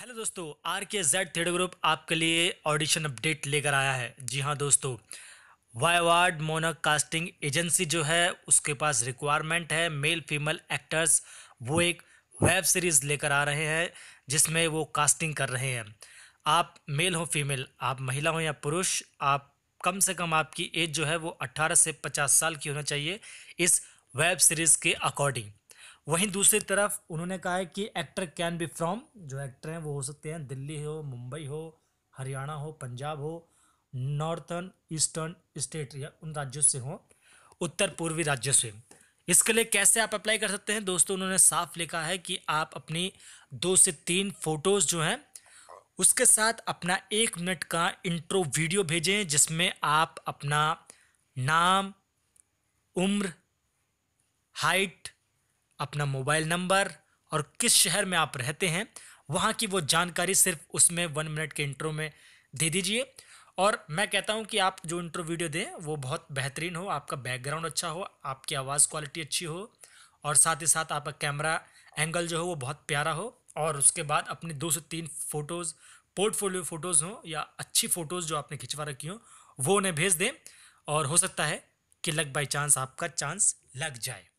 hello दोस्तों are के Z theatre group आपके लिए ऑडिशन अपडेट लेकर आया है जी हाँ दोस्तों वायवार्ड मोनक कास्टिंग एजेंसी जो है उसके पास रिक्वायरमेंट है मेल फीमेल एक्टर्स वो एक वेब सीरीज़ लेकर आ रहे हैं जिसमें वो कास्टिंग कर रहे हैं आप मेल हो फीमेल आप महिला हो या पुरुष आप कम से कम आपकी एज जो है वो 18 से 50 साल की होना चाहिए इस वेब सीरीज़ के अकॉर्डिंग वहीं दूसरी तरफ उन्होंने कहा है कि एक्टर कैन बी फ्रॉम जो एक्टर हैं वो हो सकते हैं दिल्ली हो मुंबई हो हरियाणा हो पंजाब हो नॉर्थर्न ईस्टर्न स्टेट या उन राज्यों से हो उत्तर पूर्वी राज्यों से इसके लिए कैसे आप अप्लाई कर सकते हैं दोस्तों उन्होंने साफ लिखा है कि आप अपनी दो से तीन फोटोज़ जो हैं उसके साथ अपना एक मिनट का इंट्रो वीडियो भेजें जिसमें आप अपना नाम उम्र हाइट अपना मोबाइल नंबर और किस शहर में आप रहते हैं वहाँ की वो जानकारी सिर्फ उसमें वन मिनट के इंट्रो में दे दीजिए और मैं कहता हूँ कि आप जो इंट्रो वीडियो दें वो बहुत बेहतरीन हो आपका बैकग्राउंड अच्छा हो आपकी आवाज़ क्वालिटी अच्छी हो और साथ ही साथ आपका कैमरा एंगल जो हो वो बहुत प्यारा हो और उसके बाद अपने दो से तीन फ़ोटोज़ पोर्टफोलियो फ़ोटोज़ हों या अच्छी फ़ोटोज़ जो आपने खिंचवा रखी हों वो उन्हें भेज दें और हो सकता है कि लग बाई चांस आपका चांस लग जाए